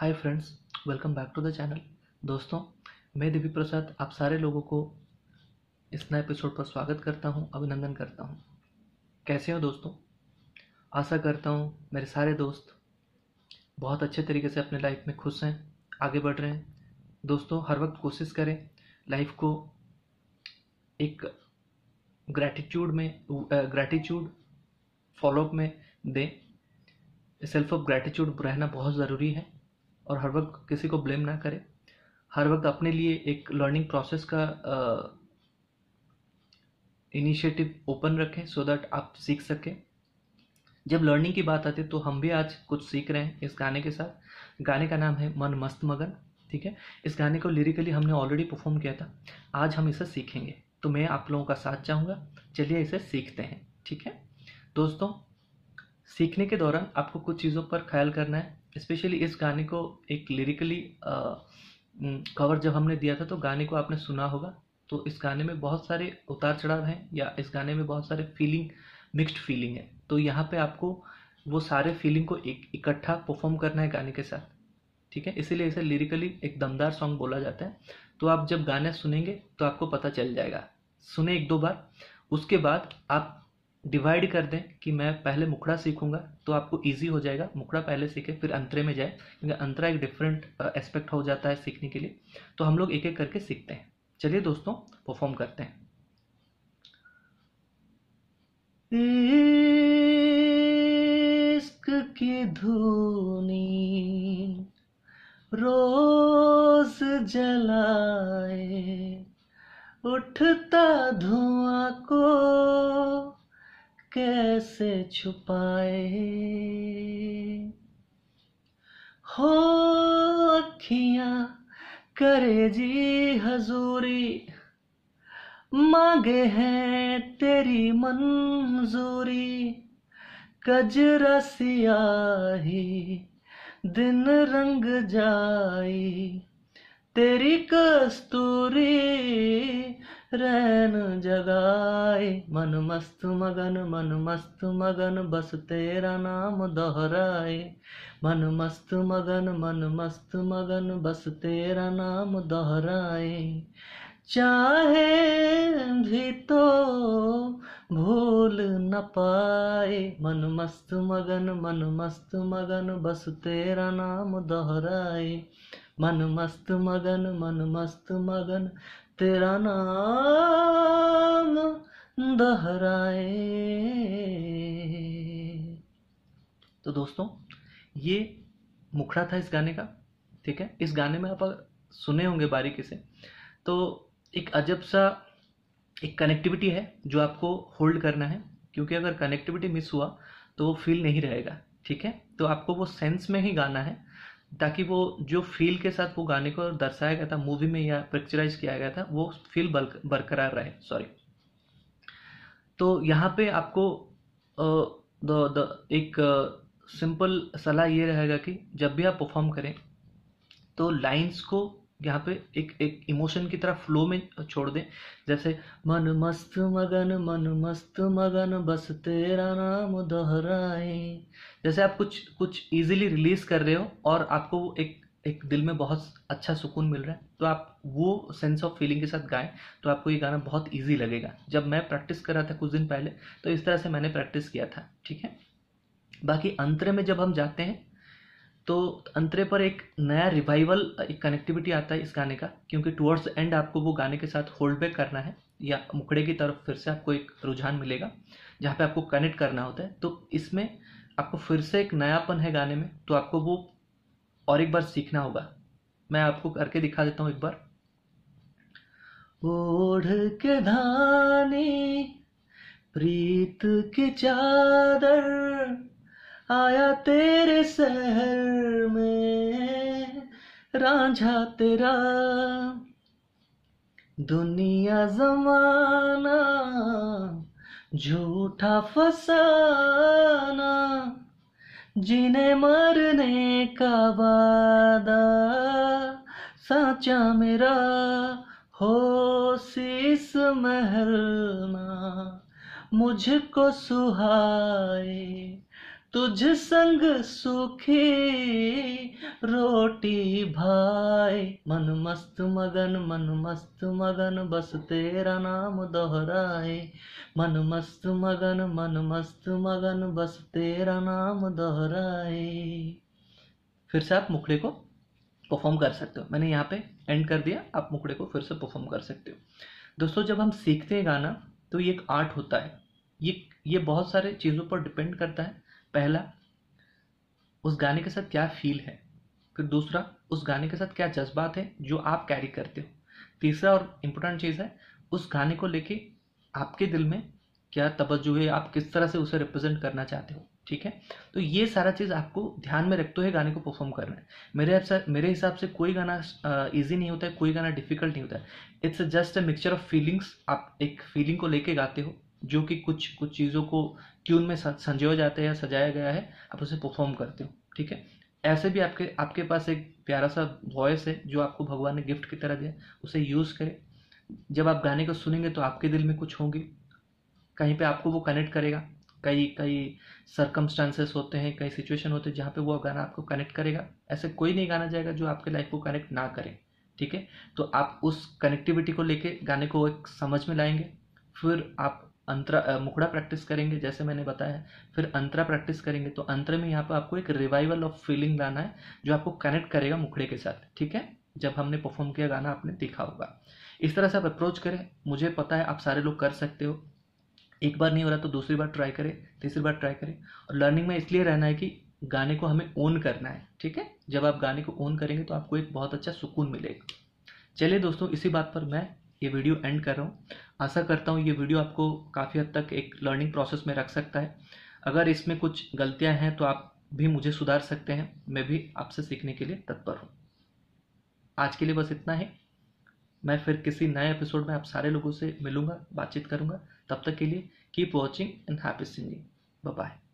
hi friends welcome back to the channel दोस्तों मैं देवी प्रसाद आप सारे लोगों को इस नए एपिसोड पर स्वागत करता हूं अभिनंदन करता हूं कैसे हो दोस्तों आशा करता हूं मेरे सारे दोस्त बहुत अच्छे तरीके से अपने लाइफ में खुश हैं आगे बढ़ रहे हैं दोस्तों हर वक्त कोशिश करें लाइफ को एक ग्रैटिट्यूड में ग्रैटिट्यूड फॉलोअप में दें सेल्फ ऑफ ग्रैटिट्यूड रहना बहुत ज़रूरी है और हर वक्त किसी को ब्लेम ना करें हर वक्त अपने लिए एक लर्निंग प्रोसेस का इनिशिएटिव ओपन रखें सो दैट आप सीख सकें जब लर्निंग की बात आती है तो हम भी आज कुछ सीख रहे हैं इस गाने के साथ गाने का नाम है मन मस्त मगन ठीक है इस गाने को लिरिकली हमने ऑलरेडी परफॉर्म किया था आज हम इसे सीखेंगे तो मैं आप लोगों का साथ चाहूँगा चलिए इसे सीखते हैं ठीक है दोस्तों सीखने के दौरान आपको कुछ चीज़ों पर ख्याल करना है स्पेशली इस गाने को एक लिरिकली कवर जब हमने दिया था तो गाने को आपने सुना होगा तो इस गाने में बहुत सारे उतार चढ़ाव हैं या इस गाने में बहुत सारे फीलिंग मिक्स्ड फीलिंग है तो यहाँ पे आपको वो सारे फीलिंग को एक इकट्ठा परफॉर्म करना है गाने के साथ ठीक है इसीलिए इसे लिरिकली एक दमदार सॉन्ग बोला जाता है तो आप जब गाने सुनेंगे तो आपको पता चल जाएगा सुने एक दो बार उसके बाद आप डिवाइड कर दें कि मैं पहले मुखड़ा सीखूंगा तो आपको इजी हो जाएगा मुखड़ा पहले सीखे फिर अंतरे में जाए क्योंकि अंतरा एक डिफरेंट एस्पेक्ट हो जाता है सीखने के लिए तो हम लोग एक एक करके सीखते हैं चलिए दोस्तों परफॉर्म करते हैं इश्क की धुनी रोज जलाए उठता धुआं को कैसे छुपाए हो अखियां करे जी हजूरी मांगे हैं तेरी मंजूरी कजरा सियाही दिन रंग जाई तेरी कस्तूरी रैन जगाए मन मस्त मगन मन मस्त मगन बस तेरा नाम दोहराए मन मस्त मगन मन मस्त मगन बस तेरा नाम दोहराए चाहे भी तो भूल न पाए मन मस्त मगन मन मस्त मगन बस तेरा नाम दोहराए मन मस्त मगन मन मस्त मगन तेरा नाम दोहराए तो दोस्तों ये मुखड़ा था इस गाने का ठीक है इस गाने में आप सुने होंगे बारीकी से तो एक अजब सा एक कनेक्टिविटी है जो आपको होल्ड करना है क्योंकि अगर कनेक्टिविटी मिस हुआ तो वो फील नहीं रहेगा ठीक है तो आपको वो सेंस में ही गाना है ताकि वो जो फील के साथ वो गाने को दर्शाया गया था मूवी में या पिक्चराइज किया गया था वो फील बरकरार रहे सॉरी तो यहाँ पे आपको द द एक सिंपल सलाह ये रहेगा कि जब भी आप परफॉर्म करें तो लाइंस को यहाँ पे एक एक इमोशन की तरह फ्लो में छोड़ दें जैसे मन मस्त मगन मन मस्त मगन बस तेरा नाम दोहराए जैसे आप कुछ कुछ इजीली रिलीज कर रहे हो और आपको वो एक एक दिल में बहुत अच्छा सुकून मिल रहा है तो आप वो सेंस ऑफ फीलिंग के साथ गाएं तो आपको ये गाना बहुत इजी लगेगा जब मैं प्रैक्टिस कर रहा था कुछ दिन पहले तो इस तरह से मैंने प्रैक्टिस किया था ठीक है बाकी अंतरे में जब हम जाते हैं तो अंतरे पर एक नया रिवाइवल एक कनेक्टिविटी आता है इस गाने का क्योंकि टुवर्ड्स एंड आपको वो गाने के साथ होल्ड बैक करना है या मुकड़े की तरफ फिर से आपको एक रुझान मिलेगा जहाँ पे आपको कनेक्ट करना होता है तो इसमें आपको फिर से एक नयापन है गाने में तो आपको वो और एक बार सीखना होगा मैं आपको करके दिखा देता हूँ एक बार ओढ़ के धानी प्रीत की चादर आया तेरे शहर में रांझा तेरा दुनिया जमाना झूठा फसाना जिन्हें मरने का वादा साचा मेरा हो शीस ना मुझको सुहाए तुझ संग सुखे रोटी भाई मन मस्त मगन मन मस्त मगन बस तेरा नाम दोहराए मन मस्त मगन मन मस्त मगन बस तेरा नाम दोहराए फिर से आप मुखड़े को परफॉर्म कर सकते हो मैंने यहाँ पे एंड कर दिया आप मुखड़े को फिर से परफॉर्म कर सकते हो दोस्तों जब हम सीखते हैं गाना तो ये एक आर्ट होता है ये ये बहुत सारे चीज़ों पर डिपेंड करता है पहला उस गाने के साथ क्या फील है फिर दूसरा उस गाने के साथ क्या जज्बात है जो आप कैरी करते हो तीसरा और इम्पोर्टेंट चीज़ है उस गाने को लेके आपके दिल में क्या तवज्जो है आप किस तरह से उसे रिप्रेजेंट करना चाहते हो ठीक है तो ये सारा चीज़ आपको ध्यान में रखते हुए गाने को परफॉर्म करना है मेरे मेरे हिसाब से कोई गाना इजी नहीं होता है कोई गाना डिफिकल्ट नहीं होता है it's just a mixture of feelings आप एक फीलिंग को लेके गाते हो जो कि कुछ कुछ चीज़ों को ट्यून में संजो जाता है या सजाया गया है आप उसे परफॉर्म करते हो ठीक है ऐसे भी आपके आपके पास एक प्यारा सा वॉयस है जो आपको भगवान ने गिफ्ट की तरह दिया उसे यूज़ करें जब आप गाने को सुनेंगे तो आपके दिल में कुछ होंगे कहीं पे आपको वो कनेक्ट करेगा कई कई सरकमस्टांसेस होते हैं कई सिचुएशन होते हैं जहाँ पे वो गाना आपको कनेक्ट करेगा ऐसे कोई नहीं गाना जाएगा जो आपके लाइफ को कनेक्ट ना करे ठीक है तो आप उस कनेक्टिविटी को लेके गाने को एक समझ में लाएंगे फिर आप अंतरा मुखड़ा प्रैक्टिस करेंगे जैसे मैंने बताया फिर अंतरा प्रैक्टिस करेंगे तो अंतर में यहाँ पर आपको एक रिवाइवल ऑफ फीलिंग लाना है जो आपको कनेक्ट करेगा मुखड़े के साथ ठीक है जब हमने परफॉर्म किया गाना आपने देखा होगा इस तरह से आप अप्रोच करें मुझे पता है आप सारे लोग कर सकते हो एक बार नहीं हो रहा तो दूसरी बार ट्राई करें तीसरी बार ट्राई करें और लर्निंग में इसलिए रहना है कि गाने को हमें ओन करना है ठीक है जब आप गाने को ओन करेंगे तो आपको एक बहुत अच्छा सुकून मिलेगा चलिए दोस्तों इसी बात पर मैं ये वीडियो एंड कर रहा हूँ आशा करता हूँ ये वीडियो आपको काफ़ी हद तक एक लर्निंग प्रोसेस में रख सकता है अगर इसमें कुछ गलतियाँ हैं तो आप भी मुझे सुधार सकते हैं मैं भी आपसे सीखने के लिए तत्पर हूँ आज के लिए बस इतना है मैं फिर किसी नए एपिसोड में आप सारे लोगों से मिलूंगा बातचीत करूंगा तब तक के लिए keep watching and happy singing bye